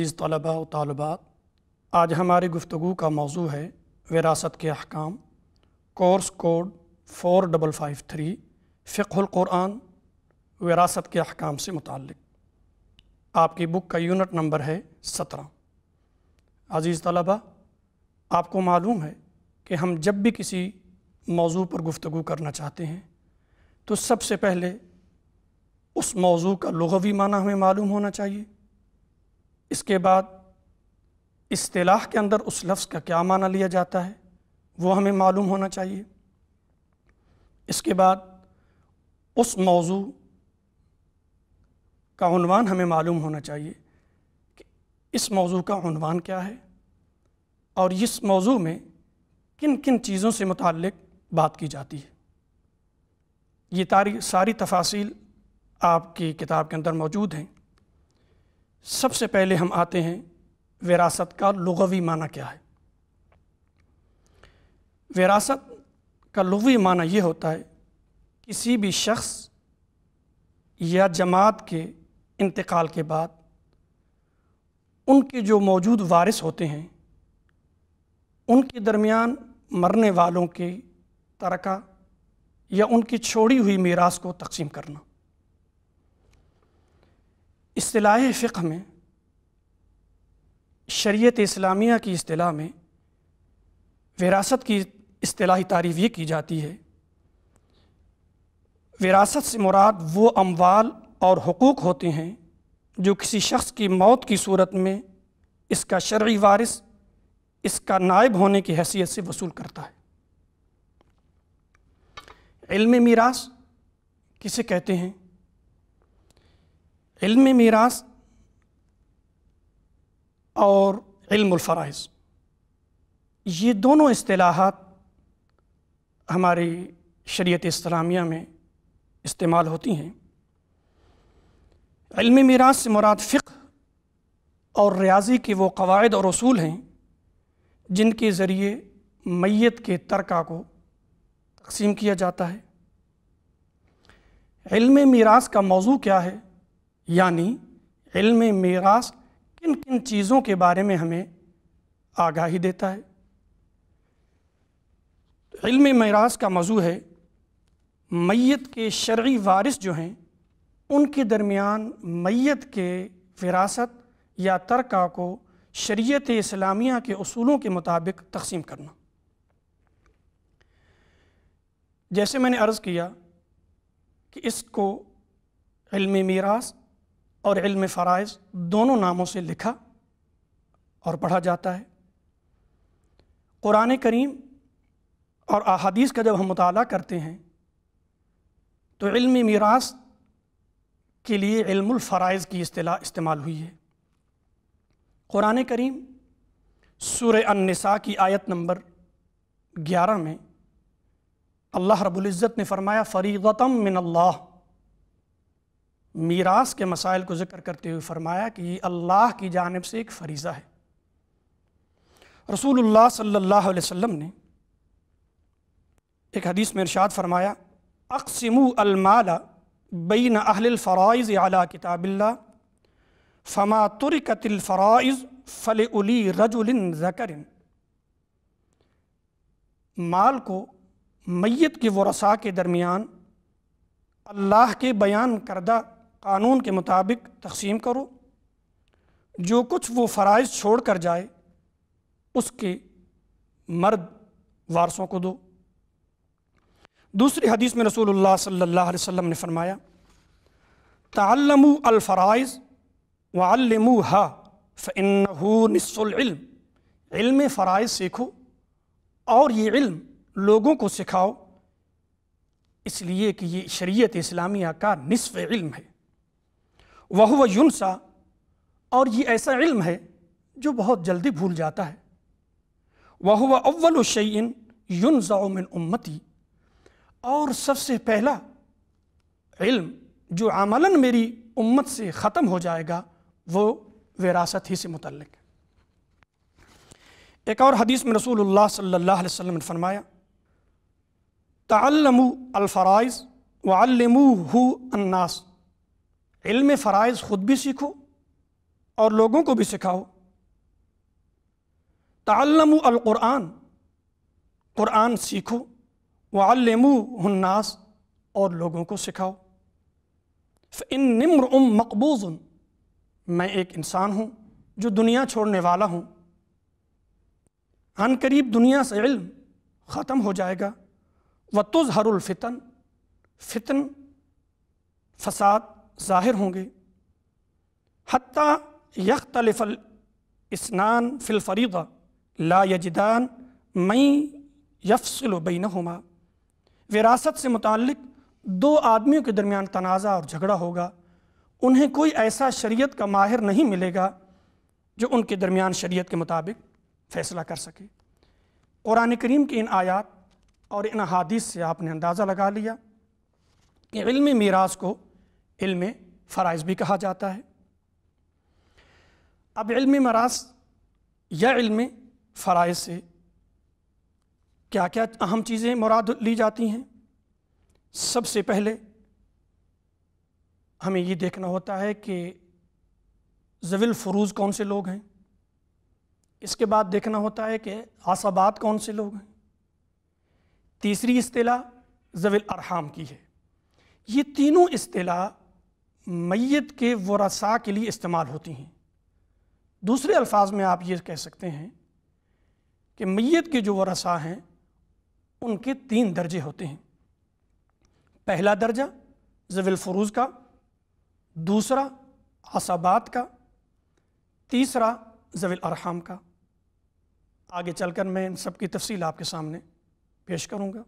अज़ीज़ तलबा व तलबात आज हमारी गुफ्तु का मौजू है विरासत के अहकाम course code four double five three फ़िकुलक़ुरान विरासत के अहकाम से मुतक़ आपकी बुक का यूनिट नंबर है सत्रह अज़ीज़ तलबा आपको मालूम है कि हम जब भी किसी मौजू पर गुफ्तु करना चाहते हैं तो सबसे पहले उस मौजू का लगवी माना हमें मालूम होना चाहिए इसके बाद इस्तेलाह के अंदर उस लफ्ज़ का क्या माना लिया जाता है वो हमें मालूम होना चाहिए इसके बाद उस मौजू का हमें मालूम होना चाहिए कि इस मौजू का क्या है और इस मौजू में किन किन चीज़ों से मुतल बात की जाती है ये तारी सारी तफासिल आपकी किताब के अंदर मौजूद हैं सबसे पहले हम आते हैं विरासत का लुगवी माना क्या है विरासत का लुगवी माना ये होता है किसी भी शख्स या जमात के इंतकाल के बाद उनके जो मौजूद वारिस होते हैं उनके दरमियान मरने वालों के तरका या उनकी छोड़ी हुई मीरास को तकसीम करना असलाह फ़िक्र में शरीत इस्लामिया की असलाह में विरासत की असलाही तारीफ ये की जाती है विरासत से मुराद वो अमवाल और हकूक़ होते हैं जो किसी शख्स की मौत की सूरत में इसका शर्य वारिस इसका नायब होने की हैसियत से वसूल करता है इल्म मीरास किसे कहते हैं इल्म मीरास और इल्मफ़रज़ ये दोनों असलाहत हमारी शरीत इस्लामिया में इस्तेमाल होती हैं इल्म मीरास से मुराद फ़िक और रियाजी के वो कवायद और असूल हैं जिनके ज़रिए मैत के तरका को तकसीम किया जाता है इल्म मीरास का मौजू क्या है यानी इल्म मीरास किन किन चीज़ों के बारे में हमें आगाही देता है इल्म मीरास का मौजू है मैत के शर्य वारिस जो हैं उनके दरमियान मैत के विरासत या तरका को शरीयत इस्लामिया के असूलों के मुताबिक तकसीम करना जैसे मैंने अर्ज़ किया कि इसको इल्म मीरास और इल्म फ़राइज़ दोनों नामों से लिखा और पढ़ा जाता है क़ुरान करीम और अहादीस का जब हम मुताल करते हैं तो इल्म मीरास के लिए फ़राइज़ की अतला इस्तेमाल हुई है क़ुरान करीम सूर की आयत नंबर ग्यारह में अल्लाह रबुल्ज़त ने फ़रमाया फ़रीदतम मिन अल्लाह मीरास के मसाइल को जिक्र करते हुए फरमाया कि अल्लाह की जानब से एक फरीज़ा है रसूलुल्लाह सल्लल्लाहु अलैहि वसल्लम ने एक हदीस में इरशाद फरमाया अक्समु अलमाला बीन फ़राइज अला किताबिल्ला फ़मा फ़राइज फ़ल उली रजुलिन ज़करिन माल को मैत के वसा के दरमियान अल्लाह के बयान करदा कानून के मुताबिक तकसीम करो जो कुछ वो फराइज छोड़ कर जाए उसके मर्द वारसों को दो दूसरी हदीस में रसूलुल्लाह सल्लल्लाहु अलैहि वसल्लम ने फरमाया तल्लमु अलफ़राइज़ वालमू हा इल्म फ़राइज़ सीखो और ये इल्म लोगों को सिखाओ इसलिए कि ये शरीयत इस्लामिया का निसफ़ इल्म है वह युनसा और ये ऐसा इल्म है जो बहुत जल्दी भूल जाता है वह अव्वल शैन युन मिन उम्मती और सबसे पहला इल्म जो आमलन मेरी उम्मत से ख़त्म हो जाएगा वो विरासत ही से मुतलक एक और हदीस में रसूलुल्लाह सल्लल्लाहु अलैहि वसल्लम ने फरमाया तमु अलफ़राइज़ वालमू हु अन्नास इल्म फ़राइज़ ख़ुद भी सीखो और लोगों को भी सिखाओ तम अलकुरान कुरान सीखो वालमू और लोगों को सिखाओ इन निम्र उम मकबूज़ मैं एक इंसान हूँ जो दुनिया छोड़ने वाला हूँ अन करीब दुनिया से इल्म ख़त्म हो जाएगा व तुज़ हरुलफ़ितन फ़ितन फसाद ज़ाहिर होंगे हती यख्तलिफल इस्नान फ़िलफ़रीदा ला यजदान मई यफसल बैन हमा विरासत से मुतक दो आदमियों के दरमियान तनाज़ा और झगड़ा होगा उन्हें कोई ऐसा शरीयत का माहिर नहीं मिलेगा जो उनके दरमियान शरीयत के मुताबिक फ़ैसला कर सके कुरान करीम की इन आयात और इन अहादीस से आपने अंदाज़ा लगा लिया कि इल्मी मीरास को इल्म फ़राइज़ भी कहा जाता है अब इल्म मरास या इल्म फ़राइज़ से क्या क्या अहम चीज़ें मुराद ली जाती हैं सबसे पहले हमें ये देखना होता है कि जविल फ़रूज़ कौन से लोग हैं इसके बाद देखना होता है कि आसाबात कौन से लोग हैं तीसरी अतला जविल अरहाम की है ये तीनों अतला मैत के वसा के लिए इस्तेमाल होती हैं दूसरे अल्फाज में आप ये कह सकते हैं कि मैत के जो वसा हैं उनके तीन दर्जे होते हैं पहला दर्जा जविलफरूज का दूसरा आसाबाद का तीसरा जविल अरहम का आगे चलकर मैं इन सब की तफसील आपके सामने पेश करूँगा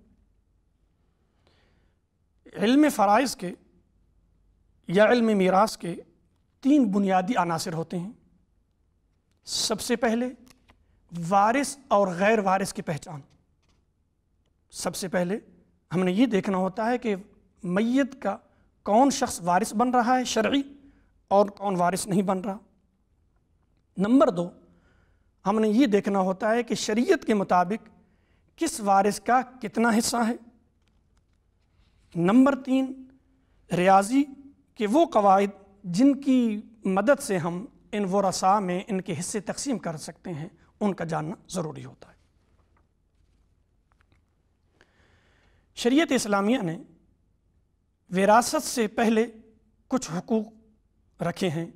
इल्म फ़राइज़ के या इल्म मीरास के तीन बुनियादी अनासर होते हैं सबसे पहले वारिस और गैर वारिस की पहचान सबसे पहले हमने ये देखना होता है कि मैत का कौन शख्स वारिस बन रहा है शर्य और कौन वारिस नहीं बन रहा नंबर दो हमने ये देखना होता है कि शरीयत के मुताबिक किस वारिस का कितना हिस्सा है नंबर तीन रियाजी कि वो कवायद जिनकी मदद से हम इन वसा में इनके हिस्से तकसीम कर सकते हैं उनका जानना ज़रूरी होता है शरीयत इस्लामिया ने विरासत से पहले कुछ हकूक़ रखे हैं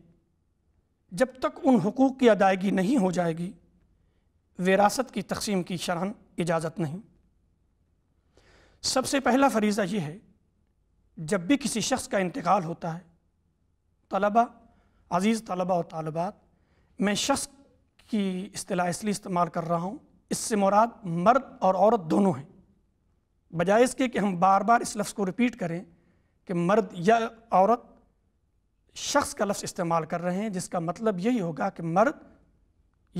जब तक उन हकूक़ की अदायगी नहीं हो जाएगी विरासत की तकसीम की शरण इजाज़त नहीं सबसे पहला फरीज़ा ये है जब भी किसी शख्स का इंतकाल होता है तलबा अज़ीज़ तलबा और तलबात मैं शख्स की असलाह इसलिए इस्तेमाल कर रहा हूँ इससे मुराद मर्द और औरत दोनों हैं बजाय इसके कि हम बार बार इस लफ्ज़ को रिपीट करें कि मर्द या औरत शख्स का लफ्ज़ इस्तेमाल कर रहे हैं जिसका मतलब यही होगा कि मर्द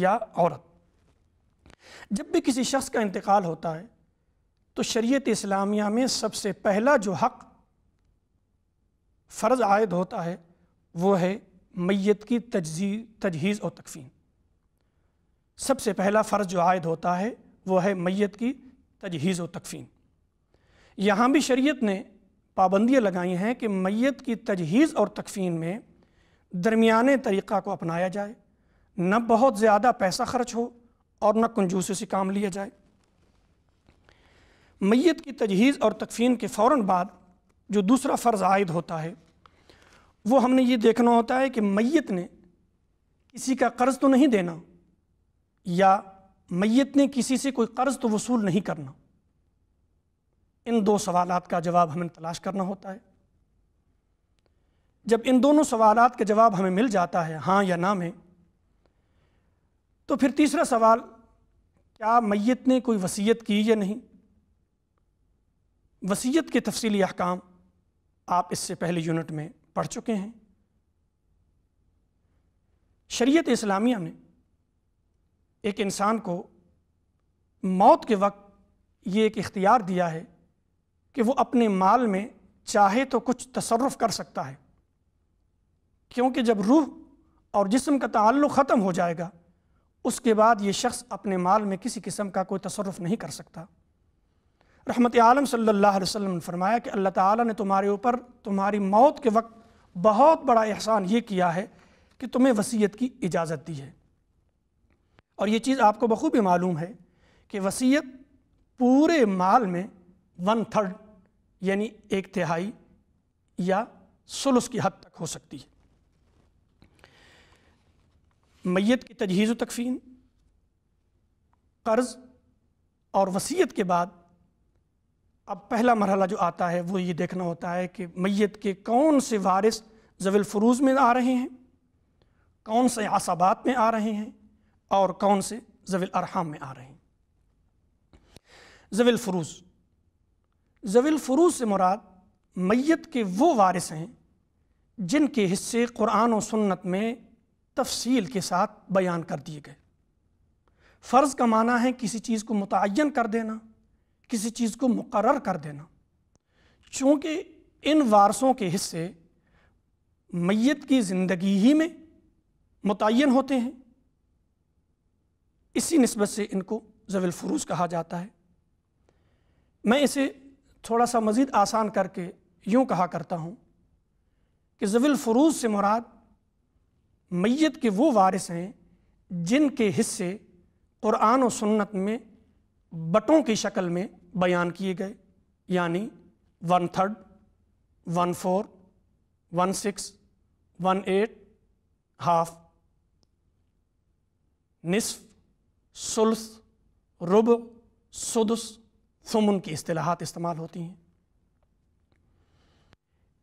या औरत जब भी किसी शख्स का इंतकाल होता है तो शरीयत इस्लामिया में सबसे पहला जो हक़ फ़र्ज़ आयद होता है वो है मैत की तजी तजहीज़ और तकफीन सबसे पहला फ़र्ज़ जो आयद होता है वो है मैत की तजहीज़ और तकफीन यहाँ भी शरीयत ने पाबंदियाँ लगाई हैं कि मैत की तजहीज़ और तकफीन में दरमियाने तरीक़ा को अपनाया जाए न बहुत ज़्यादा पैसा खर्च हो और न कंजूसी से काम लिया जाए मैत की तजहीज़ और तकफीन के फ़ौर बाद जो दूसरा फ़र्ज़ आयद होता है वो हमने ये देखना होता है कि मैत ने किसी का कर्ज़ तो नहीं देना या मैत ने किसी से कोई कर्ज़ तो वसूल नहीं करना इन दो सवाल का जवाब हमें तलाश करना होता है जब इन दोनों सवाल का जवाब हमें मिल जाता है हाँ या ना में तो फिर तीसरा सवाल क्या मैत ने कोई वसीयत की या नहीं वसीयत के तफसली अहकाम आप इससे पहले यूनिट में पढ़ चुके हैं शरीयत इस्लामिया में एक इंसान को मौत के वक्त ये एक इख्तियार दिया है कि वो अपने माल में चाहे तो कुछ तसरफ़ कर सकता है क्योंकि जब रूह और जिस्म का ताल्लुक़ ख़त्म हो जाएगा उसके बाद ये शख्स अपने माल में किसी किस्म का कोई तसरफ़ नहीं कर सकता रहमत आलम सल्लल्लाहु अलैहि वसल्लम ने फरमाया कि अल्लाह ताला ने तुम्हारे ऊपर तुम्हारी मौत के वक्त बहुत बड़ा एहसान ये किया है कि तुम्हें वसीयत की इजाज़त दी है और ये चीज़ आपको बखूबी मालूम है कि वसीयत पूरे माल में वन थर्ड यानी एक तिहाई या सुलस की हद तक हो सकती है मैत की तजहीज़ तकफ़ीन कर्ज़ और वसीयत के बाद अब पहला मरहला जो आता है वो ये देखना होता है कि मैत के कौन से वारिस फरूज में आ रहे हैं कौन से आसाबात में आ रहे हैं और कौन से ज़विल अरहम में आ रहे हैं जवील फरूज से मुराद मैत के वो वारिस हैं जिनके हिस्से क़ुरान और सुन्नत में तफसील के साथ बयान कर दिए गए फ़र्ज़ का माना है किसी चीज़ को मुतन कर देना किसी चीज़ को मुकर कर देना चूँकि इन वारसों के हिस्से मैत की ज़िंदगी ही में मुतन होते हैं इसी नस्बत से इनको जविलफरूज कहा जाता है मैं इसे थोड़ा सा मज़ीद आसान करके यूँ कहा करता हूँ कि जविलफरूज से मुराद मैत के वो वारिस हैं जिनके हिस्से क़ुरान और सुन्नत में बटों की शक्ल में बयान किए गए यानी one third one four one six one eight half निसफ सुलस रुब सुदस सुमन की असलाहत इस्तेमाल होती हैं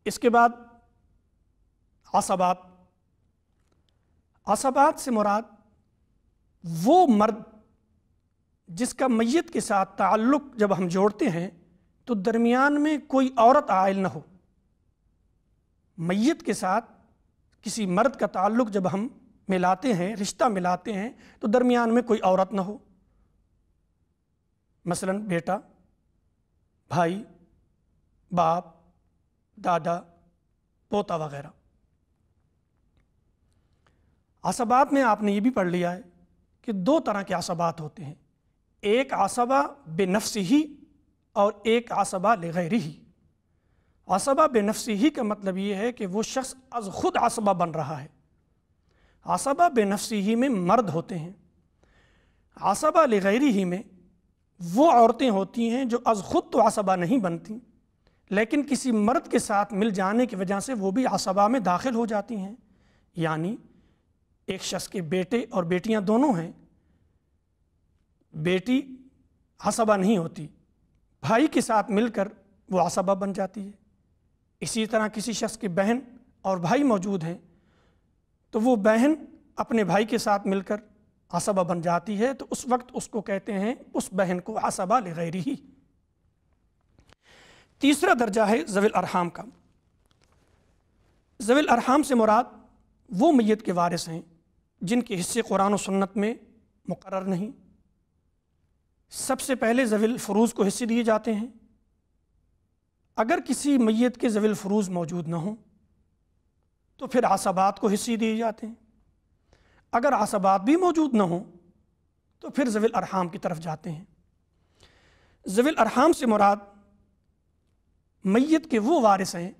इसके बाद असबाब आसाबात से मुराद वो मर्द जिसका मैत के साथ ताल्लुक़ जब हम जोड़ते हैं तो दरमियान में कोई औरत आयल ना हो मैत के साथ किसी मर्द का ताल्लुक़ जब हम मिलाते हैं रिश्ता मिलाते हैं तो दरमियान में कोई औरत ना हो मसलन बेटा भाई बाप दादा पोता वगैरह असबात में आपने ये भी पढ़ लिया है कि दो तरह के असबात होते हैं एक आसबा बेनफ्स ही और एक आसबा लगैर ही आसबा बेनफ्सी ही का मतलब ये है कि वो शख्स अज खुद आसबा बन रहा है आसबा बेनफ्सी ही में मर्द होते हैं आसबा लगैरी ही में वो औरतें होती हैं जो अज खुद तो आसबा नहीं बनती लेकिन किसी मर्द के साथ मिल जाने की वजह से वो भी आसबा में दाखिल हो जाती हैं यानी एक शख्स के बेटे और बेटियां दोनों हैं बेटी असबा नहीं होती भाई के साथ मिलकर वो असबा बन जाती है इसी तरह किसी शख्स की बहन और भाई मौजूद हैं तो वो बहन अपने भाई के साथ मिलकर असबा बन जाती है तो उस वक्त उसको कहते हैं उस बहन को असबा लगैरी ही तीसरा दर्जा है जविल अरहाम का जविल अरहाम से मुराद वो मैत के वारिस हैं जिनके हिस्से कुरान और सुन्नत में मुकर नहीं सबसे पहले जवील फ़रूज़ को हिस्से दिए जाते हैं अगर किसी मैत के जवील फ़रूज़ मौजूद ना हों तो फिर आसाबाद को हिस्से दिए जाते हैं अगर आसाबाद भी मौजूद ना हों तो फिर जविल अरहाम की तरफ जाते हैं जवील अरहाम से मुराद मैत के वो वारिस हैं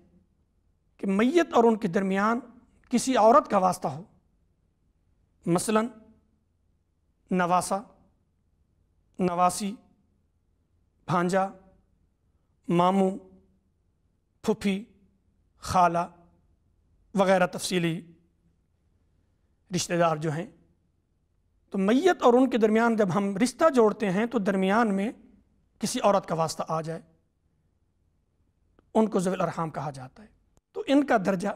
कि मैत और उनके दरमियान किसी औरत का वास्ता हो मसलन नवासा नवासी भांजा मामू फुफी खाला वगैरह तफसीली रिश्तेदार जो हैं तो मैत और उनके दरमियान जब हम रिश्ता जोड़ते हैं तो दरमियान में किसी औरत का वास्ता आ जाए उनको जविल अरहाम कहा जाता है तो इनका दर्जा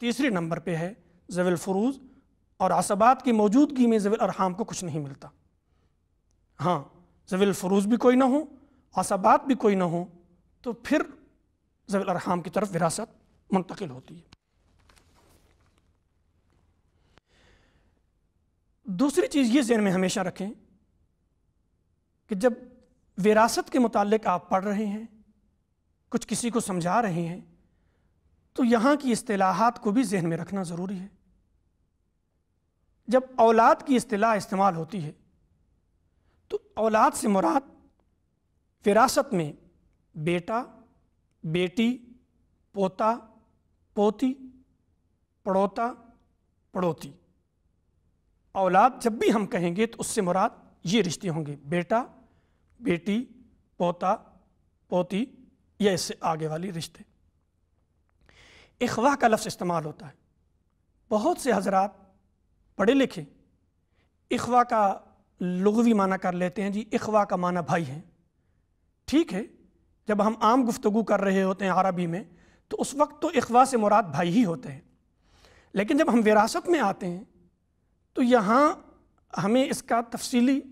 तीसरे नंबर पे है जविल फ़रूज़ और असबात की मौजूदगी में जविल अरहाम को कुछ नहीं मिलता हाँ जवील फ़रूज भी कोई ना हो असाबात भी कोई ना हो तो फिर जवील अरहाम की तरफ विरासत मुंतकिल होती है दूसरी चीज़ ये जहन में हमेशा रखें कि जब विरासत के मुतालिक आप पढ़ रहे हैं कुछ किसी को समझा रहे हैं तो यहाँ की अतलाहत को भी जहन में रखना ज़रूरी है जब औलाद की अतलाह इस्तेमाल होती है तो औलाद से मुराद विरासत में बेटा बेटी पोता पोती पड़ोता पड़ोती औलाद जब भी हम कहेंगे तो उससे मुराद ये रिश्ते होंगे बेटा बेटी पोता पोती या इससे आगे वाली रिश्ते अखवा का लफ्ज़ इस्तेमाल होता है बहुत से हजरात पढ़े लिखे अखवा का लगवी माना कर लेते हैं जी इखवा का माना भाई है ठीक है जब हम आम गुफ्तु कर रहे होते हैं अरबी में तो उस वक्त तो इखवा से मुराद भाई ही होते हैं लेकिन जब हम विरासत में आते हैं तो यहाँ हमें इसका तफसीली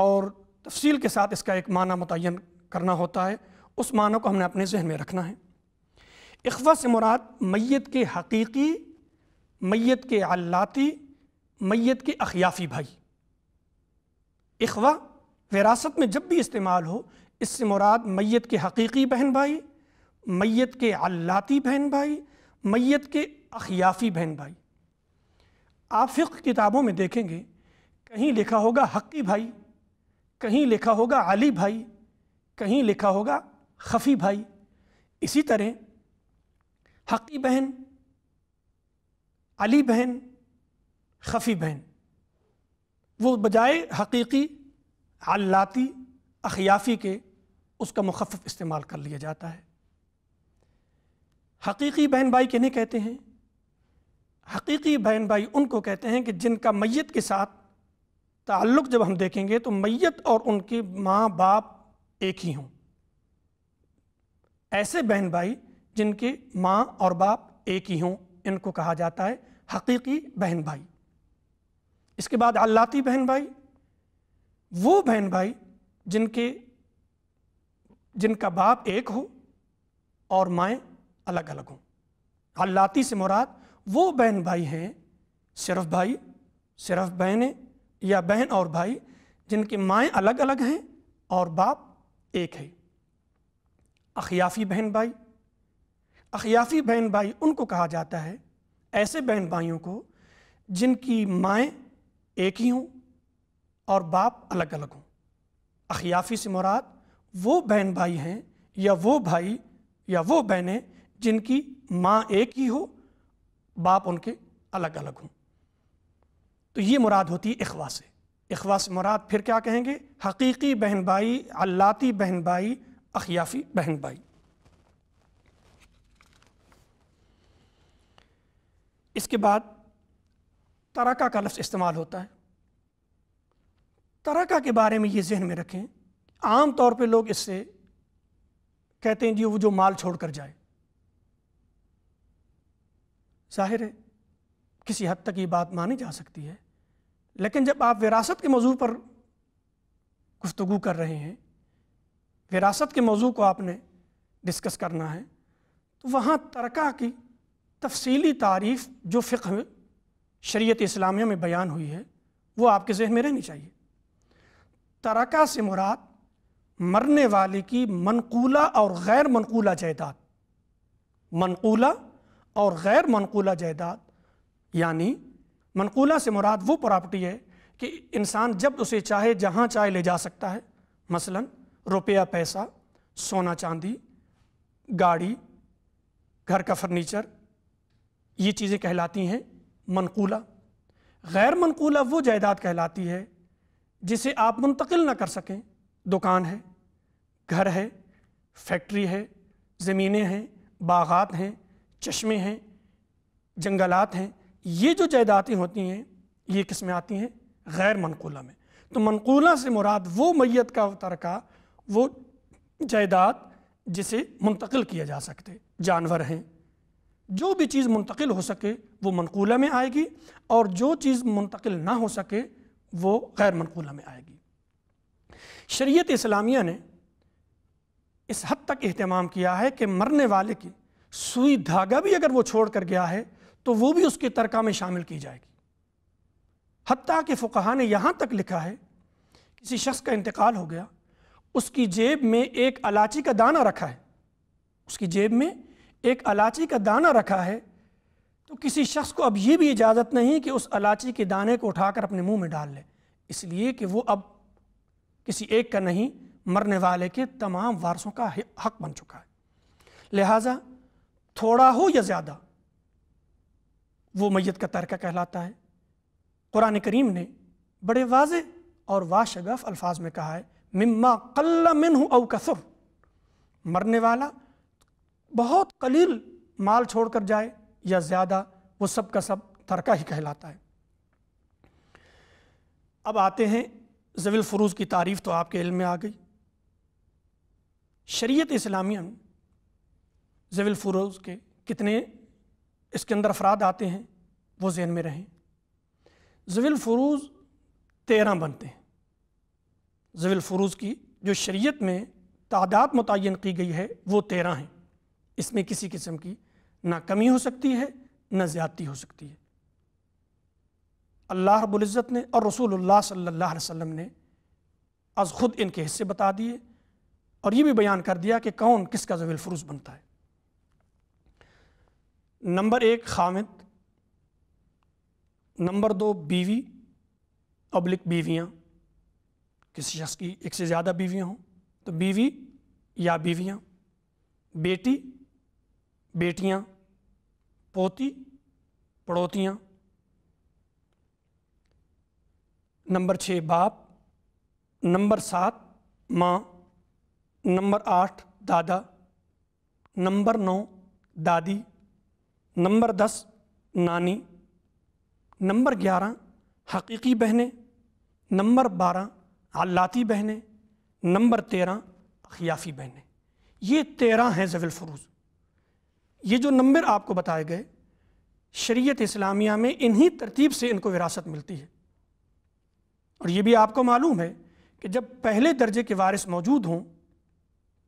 और तफसील के साथ इसका एक माना मुतन करना होता है उस माना को हमने अपने जहन में रखना है इखवा से मुराद मैत के हकीकी मैत के अल्लाती मैत के अखियाफी भाई इखवा विरासत में जब भी इस्तेमाल हो इससे मुराद मैत के हकीकी बहन भाई मैत के अल्लाती बहन भाई मैत के अखियाफी बहन भाई आप फ़िक्र किताबों में देखेंगे कहीं लिखा होगा हकी भाई कहीं लिखा होगा अली भाई कहीं लिखा होगा खफ़ी भाई इसी तरह हकी बहन अली बहन खफ़ी बहन वो बजाय हकीकी अल्लाती अखियाफी के उसका मुखफ़ इस्तेमाल कर लिया जाता है हकीकी बहन भाई किन्हें कहते हैं हकीकी बहन भाई उनको कहते हैं कि जिनका मैत के साथ ताल्लुक़ जब हम देखेंगे तो मैत और उनके माँ बाप एक ही हों ऐसे बहन भाई जिनके माँ और बाप एक ही हों इनको कहा जाता है हकीकी बहन भाई इसके बाद अल्लाती बहन भाई वो बहन भाई जिनके जिनका बाप एक हो और माएँ अलग अलग हों अल्लाती से मुराद वो बहन भाई हैं सिर्फ भाई सिर्फ बहनें या बहन और भाई जिनके माएँ अलग अलग हैं और बाप एक है अखियाफ़ी बहन भाई अखियाफ़ी बहन भाई उनको कहा जाता है ऐसे बहन भाइयों को जिनकी माएँ एक ही हूँ और बाप अलग अलग हूं अखियाफी से मुराद वो बहन भाई हैं या वो भाई या वो बहनें जिनकी माँ एक ही हो बाप उनके अलग अलग हों तो ये मुराद होती है अखवा से अखवा से मुराद फिर क्या कहेंगे हकीकी बहन भाई अल्लाती बहन भाई अखियाफी बहन भाई इसके बाद तरका का लफ्ज़ इस्तेमाल होता है तरका के बारे में ये जहन में रखें आम तौर पे लोग इससे कहते हैं जी वो जो माल छोड़ कर जाए जाहिर है किसी हद तक ये बात मानी जा सकती है लेकिन जब आप विरासत के मौजू पर गुफ्तु कर रहे हैं विरासत के मौजू को आपने डिस्कस करना है तो वहाँ तरका की तफसीली तारीफ़ जो फ़िक्र शरीयत इस्लामिया में बयान हुई है वो आपके जहन में रहनी चाहिए तरका से मुराद मरने वाले की मनकूला और गैर मनकूला जायदाद मनकूला और गैर मनकूला जायदाद यानी मनकूला से मुराद वो प्रॉपर्टी है कि इंसान जब उसे चाहे जहाँ चाहे ले जा सकता है मसलन रुपया पैसा सोना चांदी गाड़ी घर का फर्नीचर ये चीज़ें कहलाती हैं मनकूला गैर मनकूला वो जायदाद कहलाती है जिसे आप मुंतकिल ना कर सकें दुकान है घर है फैक्ट्री है ज़मीनें हैं बागात हैं चश्मे हैं जंगलात हैं ये जो जायदादें होती हैं ये किस में आती हैं गैर मनकूला में तो मनकूला से मुराद वो मैत का तरका वो जायदाद जिसे मुंतकिल किया जा सकते जानवर हैं जो भी चीज़ मुंतकिल हो सके वो मनकूला में आएगी और जो चीज़ मुंतकिल ना हो सके वो गैर मनकूला में आएगी शरीयत इस्लामिया ने इस हद तक अहतमाम किया है कि मरने वाले की सुई धागा भी अगर वो छोड़ कर गया है तो वो भी उसके तरका में शामिल की जाएगी हती कि फ़ुकहा ने यहाँ तक लिखा है किसी शख्स का इंतकाल हो गया उसकी जेब में एक अलाची का दाना रखा है उसकी जेब में एक अलाची का दाना रखा है तो किसी शख्स को अब ये भी इजाज़त नहीं कि उस अलाची के दाने को उठाकर अपने मुंह में डाल ले इसलिए कि वो अब किसी एक का नहीं मरने वाले के तमाम वारसों का हक बन चुका है लिहाजा थोड़ा हो या ज़्यादा वो मैत का तरका कहलाता है कुरान करीम ने बड़े वाज और वाशगफ अल्फाज में कहा है मिम्मा कल्ला मिन अव कसुर मरने वाला बहुत कलील माल छोड़कर जाए या ज़्यादा वो सब का सब तरका ही कहलाता है अब आते हैं जविल फ़रूज़ की तारीफ़ तो आपके इल्म में आ गई शरीयत इस्लामिया में जविल फ़रूज़ के कितने इसके अंदर अफराद आते हैं वो जहन में रहें जविल फ़रूज़ तेरह बनते हैं जविल फ़रूज़ की जो शरीयत में तादाद मुतन की गई है वो तेरह हैं इसमें किसी किस्म की ना कमी हो सकती है ना ज़्यादती हो सकती है अल्लाह रबुल्ज़त ने और रसूलुल्लाह सल्लल्लाहु अलैहि वसल्लम ने आज ख़ुद इनके हिस्से बता दिए और ये भी बयान कर दिया कि कौन किसका जवील फ्रूज बनता है नंबर एक खामिद नंबर दो बीवी अब्लिक बीवियाँ किसी शख्स की एक से ज़्यादा बीवियाँ हों तो बीवी या बीवियाँ बेटी बेटियां पोती पड़ोतियाँ नंबर छः बाप नंबर सात माँ नंबर आठ दादा नंबर नौ दादी नंबर दस नानी नंबर ग्यारह हकीकी बहनें नंबर बारह आलाती बहनें नंबर तेरह खियाफी बहनें ये तेरह हैं जविल फ़रूज़ ये जो नंबर आपको बताए गए शरीयत इस्लामिया में इन्हीं तरतीब से इनको विरासत मिलती है और ये भी आपको मालूम है कि जब पहले दर्जे के वारिस मौजूद हों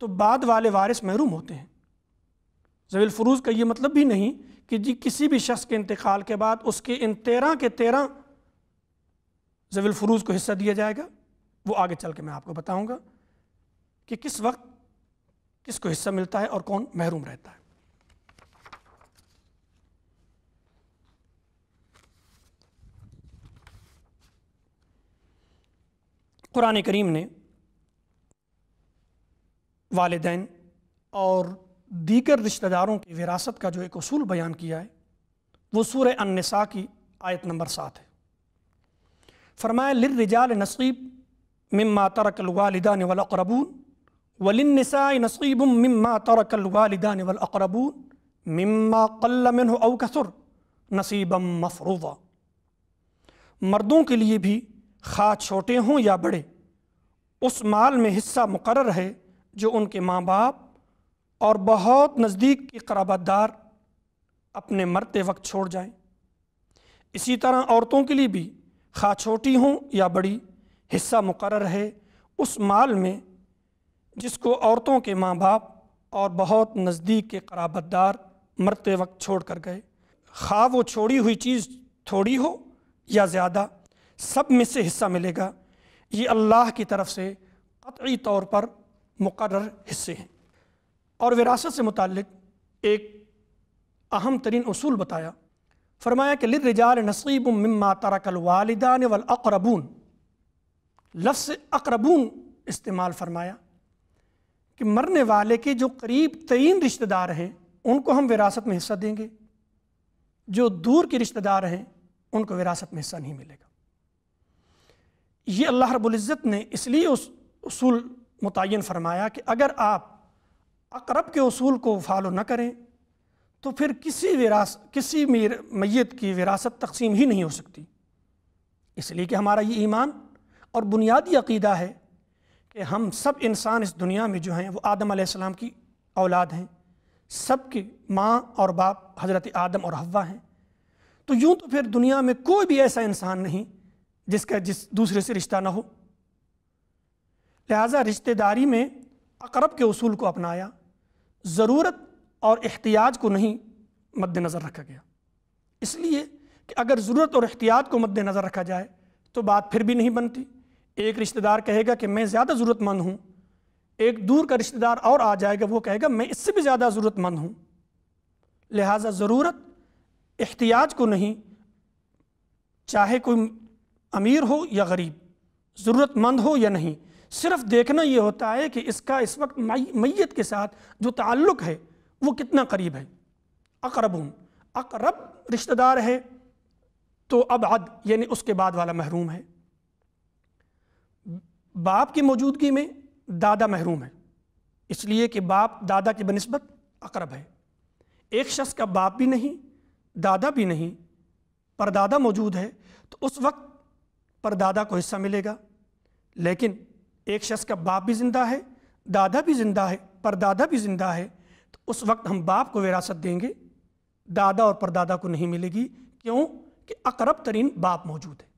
तो बाद वाले वारिस महरूम होते हैं जवील फ़रूज़ का ये मतलब भी नहीं कि जी किसी भी शख्स के इंतकाल के बाद उसके इन तेरह के तेरह जवील फ़रूज़ को हिस्सा दिया जाएगा वो आगे चल के मैं आपको बताऊँगा कि किस वक्त किसको हिस्सा मिलता है और कौन महरूम रहता है कुरान करीम ने वालदेन और दीगर रिश्तेदारों की विरासत का जो एक असूल बयान किया है वो सूर अनसा की आयत नंबर सात है फरमाया रिजाल नसीब मम्मा तरकल वालदान वलकरबून वलनसा नसीब मम्मा तरकल वालदान वलकरबून मम्मा कल्ल मिन अव कसुर नसीबम मफरूवा मर्दों के लिए भी खा छोटे हों या बड़े उस माल में हिस्सा मुकर है जो उनके माँ बाप और बहुत नज़दीक के कराबतदार अपने मरते वक्त छोड़ जाएं। इसी तरह औरतों के लिए भी खा छोटी हों या बड़ी हिस्सा मुकर है उस माल में जिसको औरतों के माँ बाप और बहुत नज़दीक के कराबदार मरते वक्त छोड़ कर गए खा वो छोड़ी हुई चीज़ थोड़ी हो या ज़्यादा सब में से हिस्सा मिलेगा ये अल्लाह की तरफ से कतई तौर पर मुकर हिस्से हैं और विरासत से मुतक एक अहम तरीन असूल बताया फरमाया कि लिरजाल नसीब मम्मा तरकल वालदान वलअरबून लफ्स अकरबून इस्तेमाल फरमाया कि मरने वाले के जो करीब तरीन रिश्तेदार हैं उनको हम विरासत में हिस्सा देंगे जो दूर के रिश्तेदार हैं उनको विरासत में हिस्सा नहीं मिलेगा ये अल्लाह रबुल्ज़त ने इसलिए उस असूल मुतन फरमाया कि अगर आप अकरब के असूल को फॉलो न करें तो फिर किसी विरास किसी मीर मैत की विरासत तकसीम ही नहीं हो सकती इसलिए कि हमारा ये ईमान और बुनियादी अकीदा है कि हम सब इंसान इस दुनिया में जो हैं वो आदम आसमाम की औलाद हैं सब की माँ और बाप हज़रत आदम और हवा हैं तो यूँ तो फिर दुनिया में कोई भी ऐसा इंसान नहीं जिसका जिस दूसरे से रिश्ता ना हो लिहाजा रिश्तेदारी में अकरब के असूल को अपनाया ज़रूरत और एहतियाज को नहीं मद्दनज़र रखा गया इसलिए कि अगर ज़रूरत और एहतियात को मद्दनज़र रखा जाए तो बात फिर भी नहीं बनती एक रिश्तेदार कहेगा कि मैं ज़्यादा ज़रूरतमंद हूँ एक दूर का रिश्तेदार और आ जाएगा वो कहेगा मैं इससे भी ज़्यादा ज़रूरतमंद हूँ लिहाजा ज़रूरत एहतियाज को नहीं चाहे कोई अमीर हो या गरीब ज़रूरतमंद हो या नहीं सिर्फ देखना ये होता है कि इसका इस वक्त मैत के साथ जो ताल्लुक़ है वो कितना करीब है अकरब हूँ अकरब रिश्तेदार है तो अब अद यानी उसके बाद वाला महरूम है बाप की मौजूदगी में दादा महरूम है इसलिए कि बाप दादा की बनस्बत अकरब है एक शख्स का बाप भी नहीं दादा भी नहीं परदादा मौजूद है तो उस वक्त दादा को हिस्सा मिलेगा लेकिन एक शख्स का बाप भी ज़िंदा है दादा भी ज़िंदा है परदादा भी ज़िंदा है तो उस वक्त हम बाप को विरासत देंगे दादा और परदादा को नहीं मिलेगी क्यों कि अकरब तरीन बाप मौजूद है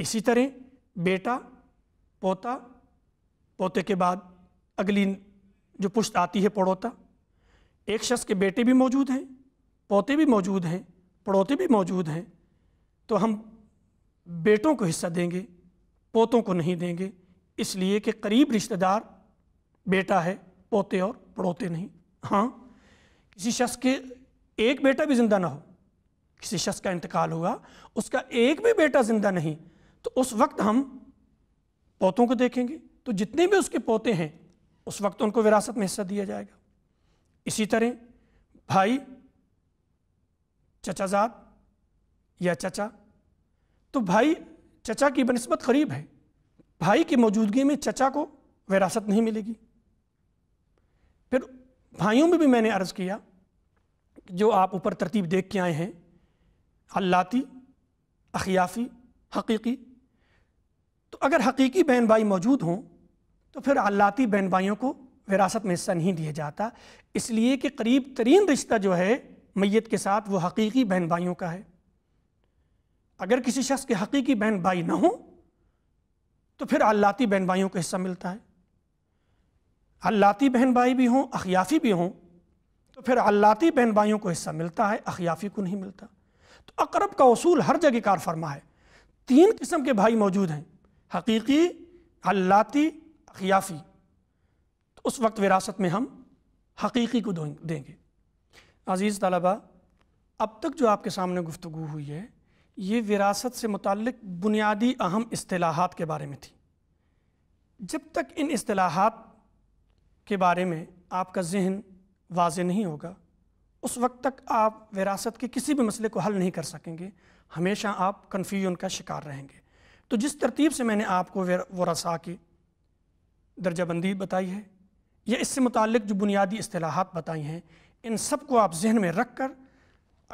इसी तरह बेटा पोता पोते के बाद अगली जो पुश्त आती है पड़ोता एक शख्स के बेटे भी मौजूद हैं पोते भी मौजूद हैं पड़ोते भी मौजूद हैं तो हम बेटों को हिस्सा देंगे पोतों को नहीं देंगे इसलिए कि करीब रिश्तेदार बेटा है पोते और पड़ोते नहीं हाँ किसी शख्स के एक बेटा भी ज़िंदा ना हो किसी शख्स का इंतकाल हुआ उसका एक भी बेटा ज़िंदा नहीं तो उस वक्त हम पोतों को देखेंगे तो जितने भी उसके पोते हैं उस वक्त उनको विरासत में हिस्सा दिया जाएगा इसी तरह भाई चचाजाद या चचा तो भाई चचा की बनस्बत करीब है भाई की मौजूदगी में चचा को विरासत नहीं मिलेगी फिर भाइयों में भी मैंने अर्ज़ किया जो आप ऊपर तरतीब देख के आए हैं अल्लाती अखियाफ़ी हकीकी तो अगर हकीकी बहन भाई मौजूद हों तो फिर अल्लाती बहन भाइयों को विरासत में हिस्सा नहीं दिया जाता इसलिए कि करीब तरीन रिश्ता जो है मैत के साथ वो हकीकी बहन भाइयों का है अगर किसी शख्स के हकीकी बहन भाई ना हो तो फिर अल्लाती बहन भाइयों का हिस्सा मिलता है अल्लाती बहन भाई भी हों अखियाफी भी हों तो फिर अल्लाती बहन भाइयों को हिस्सा मिलता है अखियाफी को नहीं मिलता तो अकरब का असूल हर जगह कार फरमा है तीन किस्म के भाई मौजूद हैं हकीकी अल्लाती अखियाफी तो उस वक्त विरासत में हम हकीकी को देंगे अज़ीज़ तलबा अब तक जो आपके सामने गुफ्तु हुई है ये विरासत से मुतक बुनियादी अहम असलाहत के बारे में थी जब तक इन असलाहत के बारे में आपका जहन वाज नहीं होगा उस वक्त तक आप विरासत के किसी भी मसले को हल नहीं कर सकेंगे हमेशा आप कन्फ्यूजन का शिकार रहेंगे तो जिस तरतीब से मैंने आपको वसा की दर्जाबंदी बताई है या इससे मुतल जो बुनियादी असलाहत बताई हैं इन सब को आप जहन में रख कर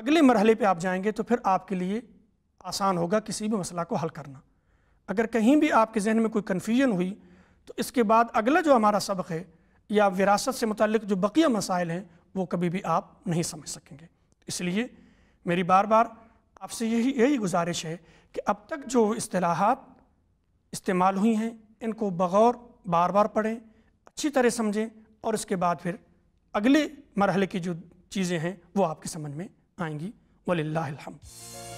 अगले मरहले पर आप जाएंगे तो फिर आपके लिए आसान होगा किसी भी मसला को हल करना अगर कहीं भी आपके जहन में कोई कन्फ्यूजन हुई तो इसके बाद अगला जो हमारा सबक है या विरासत से मतलब जो बकिया मसाइल हैं वो कभी भी आप नहीं समझ सकेंगे इसलिए मेरी बार बार आपसे यही यही गुजारिश है कि अब तक जो असलाहत इस्तेमाल हुई हैं इनको बगौर बार बार पढ़ें अच्छी तरह समझें और इसके बाद फिर अगले मरहले की जो चीज़ें हैं वो आपकी समझ में आएंगी वल्ला